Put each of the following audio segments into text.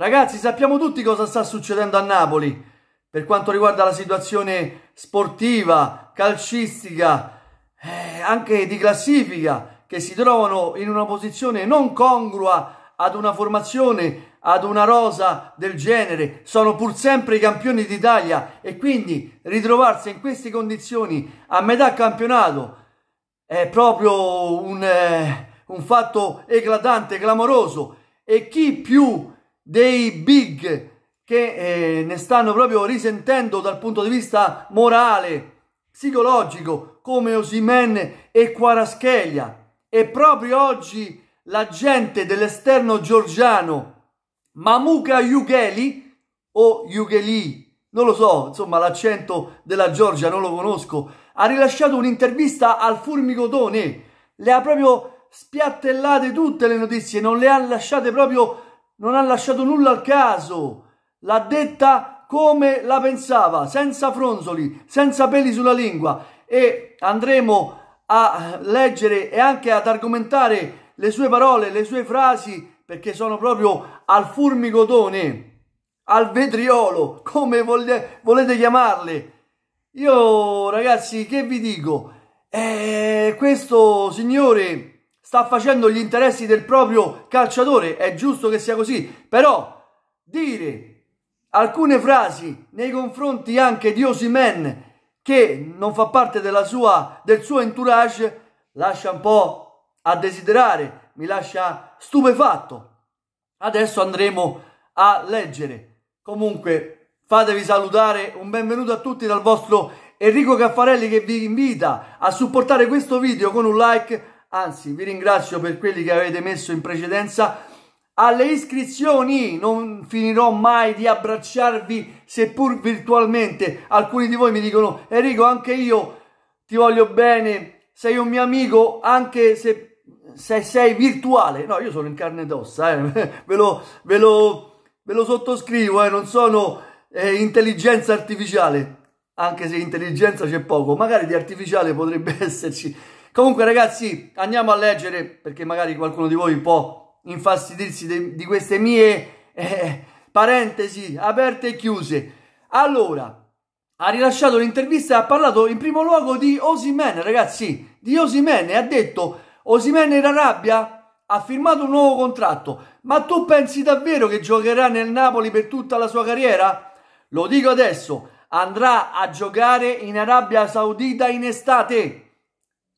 Ragazzi, sappiamo tutti cosa sta succedendo a Napoli per quanto riguarda la situazione sportiva, calcistica, eh, anche di classifica, che si trovano in una posizione non congrua ad una formazione, ad una rosa del genere. Sono pur sempre i campioni d'Italia e quindi ritrovarsi in queste condizioni a metà campionato è proprio un, eh, un fatto eclatante, clamoroso. E chi più dei big che eh, ne stanno proprio risentendo dal punto di vista morale, psicologico, come Osimen e Quarascheglia. E proprio oggi la gente dell'esterno georgiano Mamuka Yugheli o Yugheli, non lo so, insomma l'accento della Georgia non lo conosco, ha rilasciato un'intervista al Furmicotone, le ha proprio spiattellate tutte le notizie, non le ha lasciate proprio non ha lasciato nulla al caso, l'ha detta come la pensava, senza fronzoli, senza peli sulla lingua e andremo a leggere e anche ad argomentare le sue parole, le sue frasi, perché sono proprio al furmicotone, al vetriolo, come vole volete chiamarle. Io ragazzi, che vi dico? Eh, questo signore sta facendo gli interessi del proprio calciatore, è giusto che sia così, però dire alcune frasi nei confronti anche di Osimen che non fa parte sua, del suo entourage lascia un po' a desiderare, mi lascia stupefatto. Adesso andremo a leggere. Comunque fatevi salutare, un benvenuto a tutti dal vostro Enrico Caffarelli che vi invita a supportare questo video con un like anzi vi ringrazio per quelli che avete messo in precedenza alle iscrizioni non finirò mai di abbracciarvi seppur virtualmente alcuni di voi mi dicono Enrico anche io ti voglio bene sei un mio amico anche se, se sei virtuale no io sono in carne ed ossa eh. ve, lo, ve, lo, ve, lo, sottoscrivo eh. non sono eh, intelligenza artificiale anche se intelligenza c'è poco magari di artificiale potrebbe esserci Comunque ragazzi, andiamo a leggere, perché magari qualcuno di voi può infastidirsi di, di queste mie eh, parentesi aperte e chiuse. Allora, ha rilasciato l'intervista e ha parlato in primo luogo di Osimen, ragazzi, di Osimen e ha detto Osimen era rabbia? Ha firmato un nuovo contratto, ma tu pensi davvero che giocherà nel Napoli per tutta la sua carriera? Lo dico adesso, andrà a giocare in Arabia Saudita in estate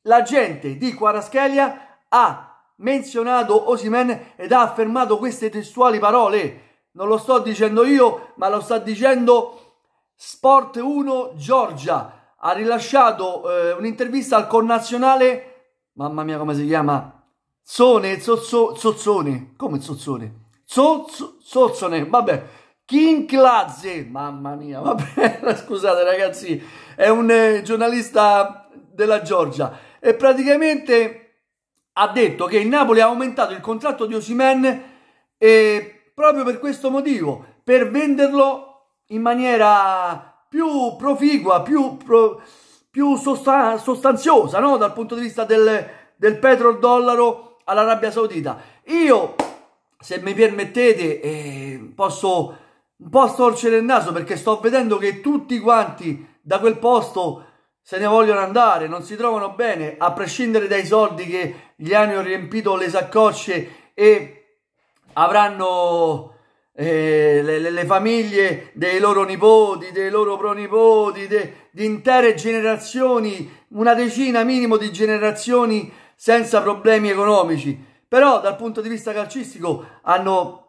la gente di Quaraschelia ha menzionato Osimen ed ha affermato queste testuali parole. Non lo sto dicendo io, ma lo sta dicendo Sport 1 Giorgia. Ha rilasciato eh, un'intervista al connazionale, mamma mia come si chiama, Zone, Zozzone, come Zozzone? zozzone, vabbè, Kinklazze, mamma mia, vabbè, scusate ragazzi, è un eh, giornalista della Georgia e praticamente ha detto che il Napoli ha aumentato il contratto di Osimen proprio per questo motivo, per venderlo in maniera più proficua, più, pro, più sostan sostanziosa no? dal punto di vista del, del dollaro all'Arabia Saudita. Io, se mi permettete, eh, posso un po' storcere il naso perché sto vedendo che tutti quanti da quel posto se ne vogliono andare, non si trovano bene, a prescindere dai soldi che gli hanno riempito le saccocce e avranno eh, le, le, famiglie dei loro nipoti, dei loro pronipoti, de, di intere generazioni, una decina minimo di generazioni senza problemi economici. Però dal punto di vista calcistico hanno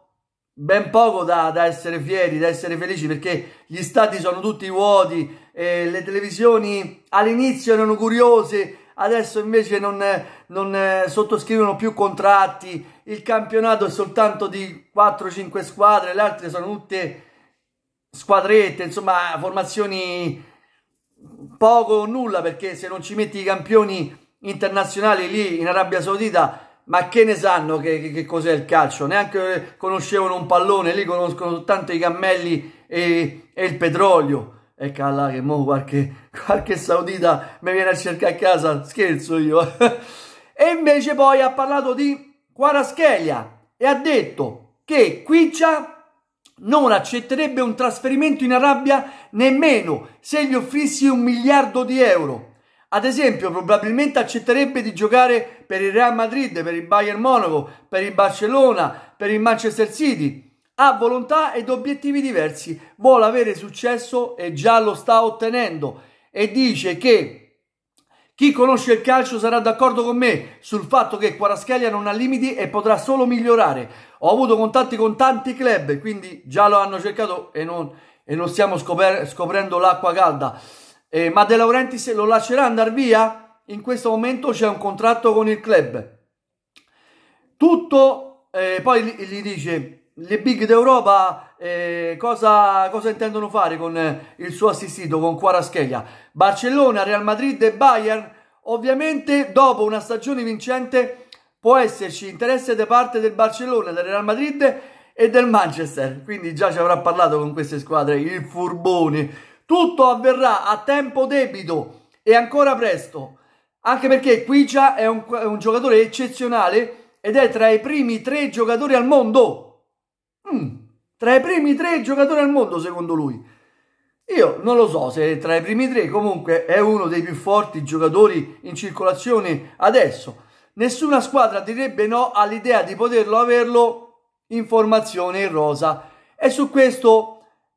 ben poco da, da, essere fieri, da essere felici perché gli stati sono tutti vuoti, eh, le televisioni all'inizio erano curiose, adesso invece non, non eh, sottoscrivono più contratti, il campionato è soltanto di 4-5 squadre, le altre sono tutte squadrette, insomma formazioni poco o nulla perché se non ci metti i campioni internazionali lì in Arabia Saudita ma che ne sanno che, che, che cos'è il calcio? Neanche eh, conoscevano un pallone, lì conoscono soltanto i cammelli e, e il petrolio. E calla che mo qualche, qualche saudita mi viene a cercare a casa, scherzo io. e invece poi ha parlato di Quaraschelia e ha detto che Quiccia non accetterebbe un trasferimento in Arabia nemmeno se gli offrissi un miliardo di euro. Ad esempio, probabilmente accetterebbe di giocare per il Real Madrid, per il Bayern Monaco, per il Barcellona, per il Manchester City. Ha volontà ed obiettivi diversi, vuole avere successo e già lo sta ottenendo e dice che chi conosce il calcio sarà d'accordo con me sul fatto che Quaraschelia non ha limiti e potrà solo migliorare. Ho avuto contatti con tanti club, quindi già lo hanno cercato e non, e non stiamo scoprendo l'acqua calda. Eh, ma De Laurenti se lo lascerà andare via? In questo momento c'è un contratto con il club. Tutto, eh, poi gli, dice, le big d'Europa eh, cosa, cosa, intendono fare con eh, il suo assistito, con Quaraschelia? Barcellona, Real Madrid e Bayern? Ovviamente dopo una stagione vincente può esserci interesse da parte del Barcellona, del Real Madrid e del Manchester. Quindi già ci avrà parlato con queste squadre il furbone tutto avverrà a tempo debito e ancora presto, anche perché Quicia è un, è un giocatore eccezionale ed è tra i primi tre giocatori al mondo. Mm, tra i primi tre giocatori al mondo, secondo lui. Io non lo so se è tra i primi tre, comunque è uno dei più forti giocatori in circolazione adesso. Nessuna squadra direbbe no all'idea di poterlo averlo in formazione in rosa. E su questo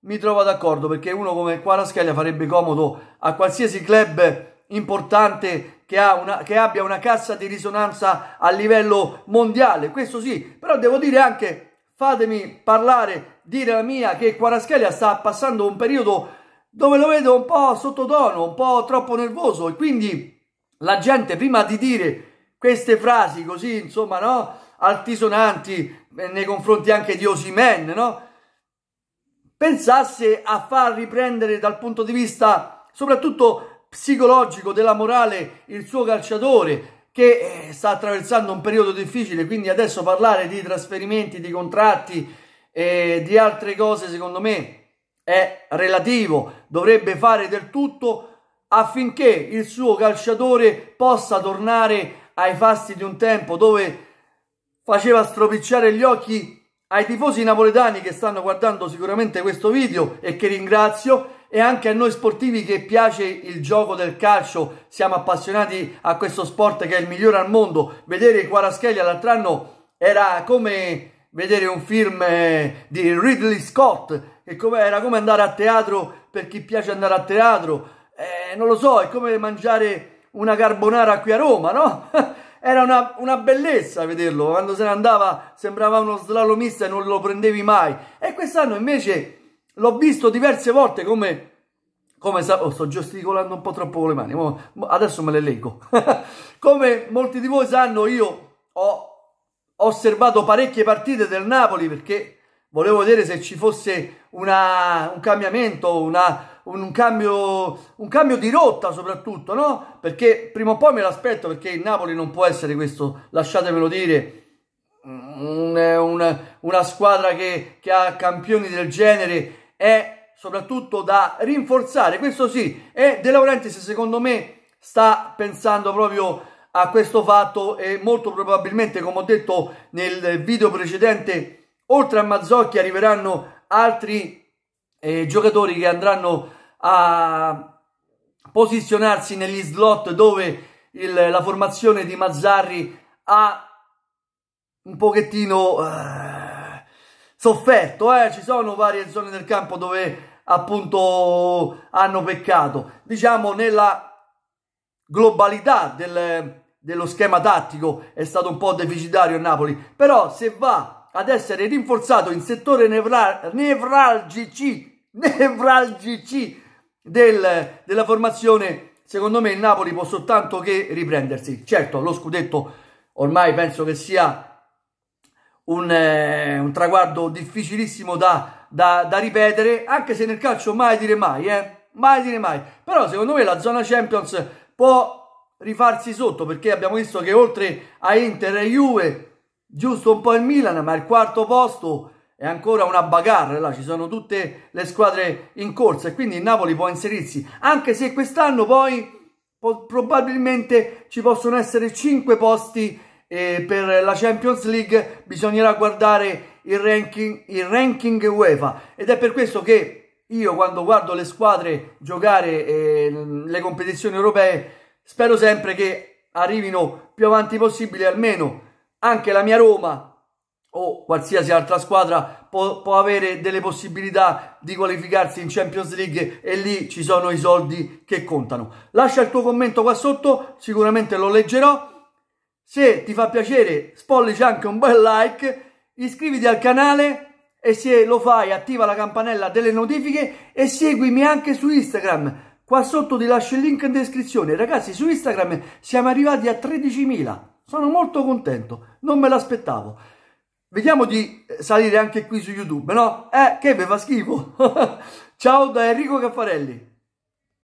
mi trovo d'accordo perché uno come Quaraschelia farebbe comodo a qualsiasi club importante che, ha una, che abbia una cassa di risonanza a livello mondiale, questo sì, però devo dire anche fatemi parlare, dire la mia che Quaraschelia sta passando un periodo dove lo vedo un po' sottotono, un po' troppo nervoso e quindi la gente prima di dire queste frasi così, insomma, no, altisonanti eh, nei confronti anche di Osimen, no? pensasse a far riprendere dal punto di vista soprattutto psicologico della morale il suo calciatore che eh, sta attraversando un periodo difficile, quindi adesso parlare di trasferimenti, di contratti e di altre cose secondo me è relativo, dovrebbe fare del tutto affinché il suo calciatore possa tornare ai fasti di un tempo dove faceva stropicciare gli occhi ai tifosi napoletani che stanno guardando sicuramente questo video e che ringrazio e anche a noi sportivi che piace il gioco del calcio, siamo appassionati a questo sport che è il migliore al mondo, vedere Quaraschelia l'altro anno era come vedere un film eh, di Ridley Scott, era come andare a teatro per chi piace andare a teatro, eh, non lo so, è come mangiare una carbonara qui a Roma, no? era una, una, bellezza vederlo, quando se ne andava sembrava uno slalomista e non lo prendevi mai. E quest'anno invece l'ho visto diverse volte come... come oh, sto gesticolando un po' troppo con le mani, adesso me le leggo. come molti di voi sanno io ho osservato parecchie partite del Napoli perché volevo vedere se ci fosse una, un cambiamento, una un cambio, un cambio di rotta soprattutto, no? Perché prima o poi me l'aspetto, perché il Napoli non può essere questo, lasciatemelo dire, una, una squadra che, che ha campioni del genere, è soprattutto da rinforzare, questo sì, e De Laurentiis secondo me sta pensando proprio a questo fatto e molto probabilmente, come ho detto nel video precedente, oltre a Mazzocchi arriveranno altri eh, giocatori che andranno a posizionarsi negli slot dove il, la formazione di Mazzarri ha un pochettino eh, sofferto. Eh. Ci sono varie zone del campo dove appunto hanno peccato. Diciamo nella globalità del, dello schema tattico è stato un po' deficitario a Napoli, però se va ad essere rinforzato in settore nevra, nevralgici, nevralgici del, della formazione, secondo me il Napoli può soltanto che riprendersi. Certo, lo scudetto ormai penso che sia un, eh, un traguardo difficilissimo da, da, da, ripetere, anche se nel calcio mai dire mai, eh? mai dire mai. Però secondo me la zona Champions può rifarsi sotto perché abbiamo visto che oltre a Inter e Juve, giusto un po' il Milan, ma il quarto posto è ancora una bagarre, là ci sono tutte le squadre in corsa e quindi il Napoli può inserirsi, anche se quest'anno poi probabilmente ci possono essere 5 posti eh, per la Champions League, bisognerà guardare il ranking, il ranking UEFA ed è per questo che io quando guardo le squadre giocare eh, le competizioni europee spero sempre che arrivino più avanti possibile almeno anche la mia Roma o qualsiasi altra squadra può, può, avere delle possibilità di qualificarsi in Champions League e lì ci sono i soldi che contano. Lascia il tuo commento qua sotto, sicuramente lo leggerò. Se ti fa piacere, spollici anche un bel like, iscriviti al canale e se lo fai attiva la campanella delle notifiche e seguimi anche su Instagram. Qua sotto ti lascio il link in descrizione. Ragazzi, su Instagram siamo arrivati a 13.000. Sono molto contento, non me l'aspettavo. Vediamo di eh, salire anche qui su YouTube, no? Eh, che beva schifo! Ciao da Enrico Caffarelli.